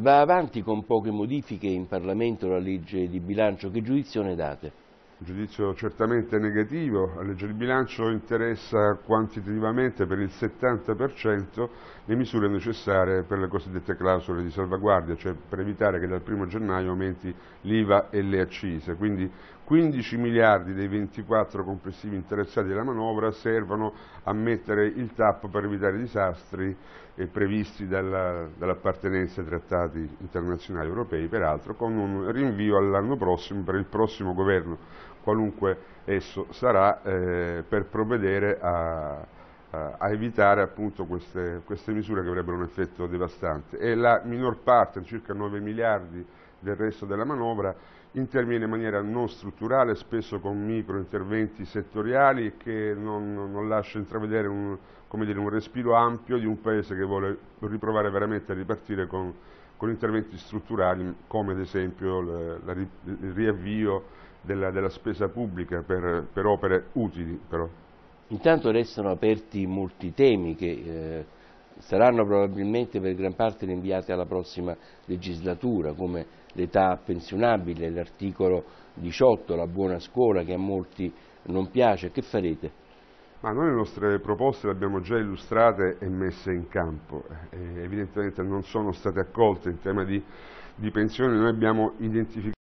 Va avanti con poche modifiche in Parlamento la legge di bilancio, che giudizio ne date? Un giudizio certamente negativo, la legge di bilancio interessa quantitativamente per il 70% le misure necessarie per le cosiddette clausole di salvaguardia, cioè per evitare che dal 1 gennaio aumenti l'IVA e le accise, quindi 15 miliardi dei 24 complessivi interessati alla manovra servono a mettere il tappo per evitare disastri eh, previsti dall'appartenenza dall ai trattati internazionali europei, peraltro con un rinvio all'anno prossimo per il prossimo governo, qualunque esso sarà, eh, per provvedere a eh, a evitare appunto queste, queste, misure che avrebbero un effetto devastante e la minor parte, circa 9 miliardi del resto della manovra, interviene in maniera non strutturale, spesso con micro interventi settoriali che non, non lascia intravedere un, dire, un, respiro ampio di un Paese che vuole riprovare veramente a ripartire con, con interventi strutturali come ad esempio la, la, il riavvio della, della, spesa pubblica per, per opere utili però. Intanto restano aperti molti temi che eh, saranno probabilmente per gran parte rinviati alla prossima legislatura, come l'età pensionabile, l'articolo 18, la buona scuola che a molti non piace. Che farete? Ma noi le nostre proposte le abbiamo già illustrate e messe in campo, eh, evidentemente non sono state accolte in tema di, di pensione, noi abbiamo identificato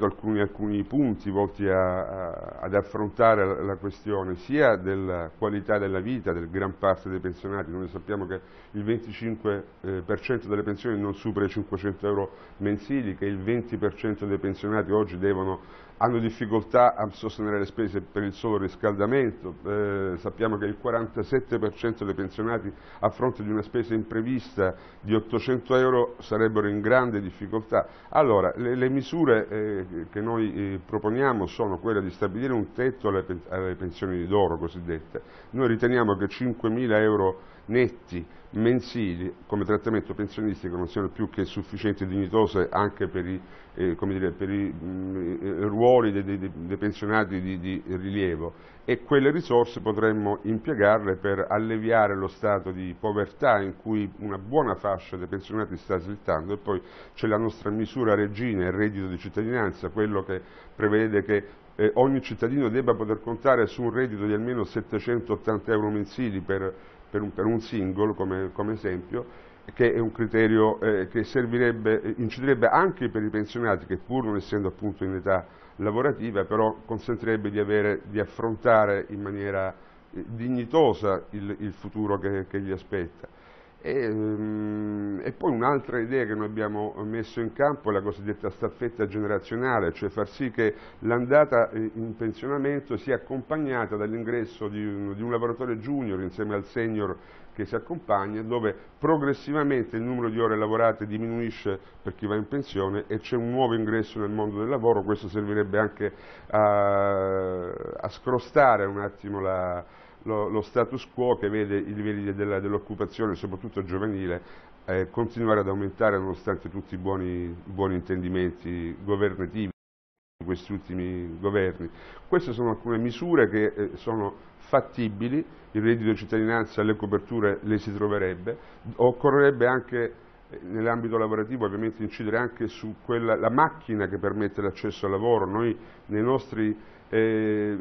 Alcuni, alcuni, punti volti a, a, ad affrontare la, la, questione sia della qualità della vita del gran parte dei pensionati, noi sappiamo che il 25% eh, delle pensioni non supera i 500 euro mensili, che il 20% dei pensionati oggi devono, hanno difficoltà a sostenere le spese per il solo riscaldamento, eh, sappiamo che il 47% dei pensionati a fronte di una spesa imprevista di 800 euro sarebbero in grande difficoltà. Allora, le, le misure eh, eh, che noi eh, proponiamo sono quella di stabilire un tetto alle pensioni di d'oro cosiddette. Noi riteniamo che 5.000 euro netti mensili come trattamento pensionistico non siano più che sufficienti e dignitose anche per i, eh, dire, per i mh, mm, ruoli dei, dei, dei pensionati di, di, rilievo e quelle risorse potremmo impiegarle per alleviare lo stato di povertà in cui una buona fascia dei pensionati sta slittando e poi c'è la nostra misura regina, il reddito di cittadinanza, quello che prevede che eh, ogni cittadino debba poter contare su un reddito di almeno 780 euro mensili per per un, per un singolo come, come, esempio, che è un criterio eh, che inciderebbe anche per i pensionati che pur non essendo appunto in età lavorativa però consentirebbe di, avere, di affrontare in maniera eh, dignitosa il, il futuro che, che gli aspetta. E, ehm, e poi un'altra idea che noi abbiamo messo in campo è la cosiddetta staffetta generazionale, cioè far sì che l'andata eh, in pensionamento sia accompagnata dall'ingresso di, di un lavoratore junior insieme al senior che si accompagna, dove progressivamente il numero di ore lavorate diminuisce per chi va in pensione e c'è un nuovo ingresso nel mondo del lavoro, questo servirebbe anche a, a scrostare un attimo la, lo, lo status quo che vede i livelli della, dell'occupazione, soprattutto giovanile, eh, continuare ad aumentare nonostante tutti i buoni, buoni intendimenti governativi di questi ultimi governi. Queste sono alcune misure che eh, sono fattibili, il reddito di cittadinanza, le coperture le si troverebbe, occorrerebbe anche nell'ambito lavorativo ovviamente incidere anche sulla macchina che permette l'accesso al lavoro, noi nei nostri eh,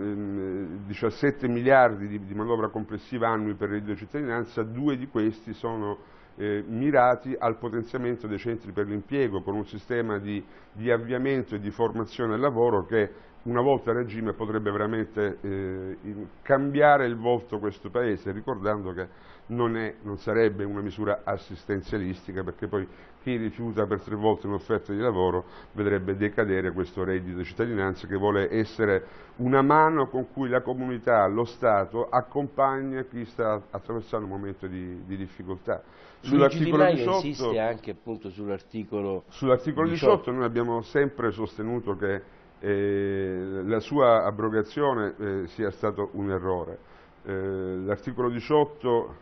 17 miliardi di, di, manovra complessiva annui per reddito di cittadinanza, due di questi sono eh, mirati al potenziamento dei centri per l'impiego con un sistema di, di avviamento e di formazione al lavoro che una volta a regime potrebbe veramente eh, cambiare il volto questo Paese, ricordando che non, è, non, sarebbe una misura assistenzialistica perché poi chi rifiuta per tre volte un'offerta di lavoro vedrebbe decadere questo reddito di cittadinanza che vuole essere una mano con cui la comunità, lo Stato accompagna chi sta attraversando un momento di, di difficoltà. Sull'articolo 18, insiste anche sull'articolo sull 18, 18 noi abbiamo sempre sostenuto che eh, la sua abrogazione eh, sia stato un errore. Eh, L'articolo 18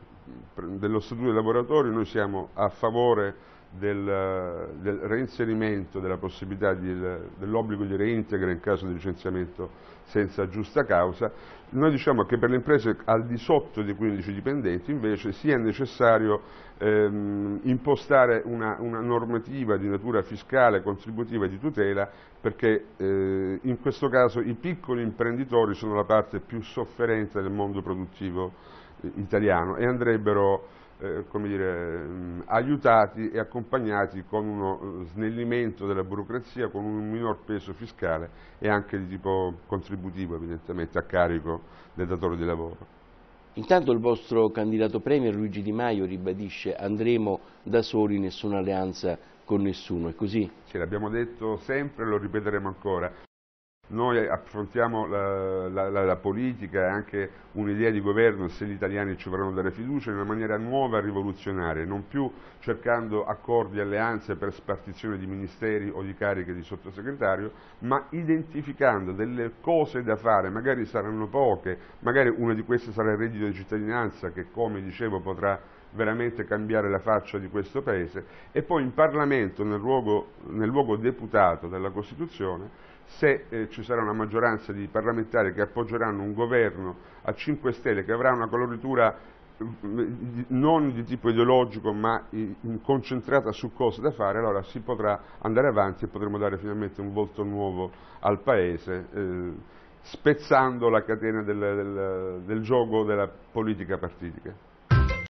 mm, dello Statuto dei lavoratori, noi siamo a favore del, eh, del reinserimento della possibilità eh, dell'obbligo di reintegra in caso di licenziamento senza giusta causa, noi diciamo che per le imprese al di sotto di 15 dipendenti invece sia necessario ehm, impostare una, una, normativa di natura fiscale, contributiva e di tutela perché eh, in questo caso i piccoli imprenditori sono la parte più sofferente del mondo produttivo eh, italiano e andrebbero eh, come dire, mm, aiutati e accompagnati con uno eh, snellimento della burocrazia, con un minor peso fiscale e anche di tipo contributivo evidentemente a carico del datore di lavoro. Intanto il vostro candidato premier Luigi Di Maio ribadisce andremo da soli, nessuna alleanza con nessuno, è così? Ce l'abbiamo detto sempre e lo ripeteremo ancora. Noi affrontiamo la, la, la, la politica e anche un'idea di governo, se gli italiani ci vorranno dare fiducia, in una maniera nuova e rivoluzionaria, non più cercando accordi e alleanze per spartizione di ministeri o di cariche di sottosegretario, ma identificando delle cose da fare, magari saranno poche, magari una di queste sarà il reddito di cittadinanza che come dicevo potrà veramente cambiare la faccia di questo Paese e poi in Parlamento, nel luogo, nel luogo deputato della Costituzione, se eh, ci sarà una maggioranza di parlamentari che appoggeranno un governo a 5 Stelle che avrà una coloritura mm, mm, non di tipo ideologico ma concentrata su cose da fare, allora si potrà andare avanti e potremo dare finalmente un volto nuovo al Paese, eh, spezzando la catena del, del, del gioco della politica partitica.